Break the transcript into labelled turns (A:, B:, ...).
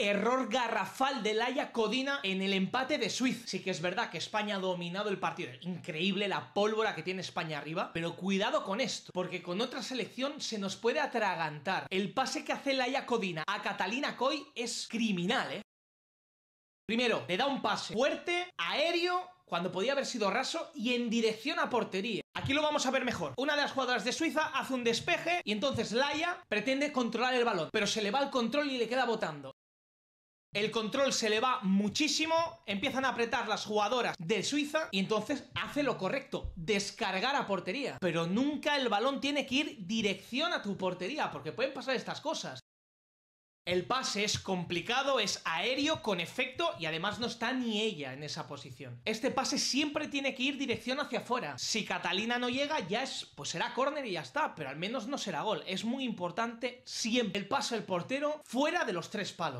A: Error garrafal de Laia Codina en el empate de Suiza. Sí que es verdad que España ha dominado el partido. Increíble la pólvora que tiene España arriba. Pero cuidado con esto, porque con otra selección se nos puede atragantar. El pase que hace Laia Codina a Catalina Coy es criminal, ¿eh? Primero, le da un pase fuerte, aéreo, cuando podía haber sido raso, y en dirección a portería. Aquí lo vamos a ver mejor. Una de las jugadoras de Suiza hace un despeje y entonces Laia pretende controlar el balón, pero se le va el control y le queda botando. El control se le va muchísimo, empiezan a apretar las jugadoras de Suiza y entonces hace lo correcto, descargar a portería. Pero nunca el balón tiene que ir dirección a tu portería, porque pueden pasar estas cosas. El pase es complicado, es aéreo, con efecto y además no está ni ella en esa posición. Este pase siempre tiene que ir dirección hacia afuera. Si Catalina no llega, ya es, pues será córner y ya está, pero al menos no será gol. Es muy importante siempre el pase del portero fuera de los tres palos.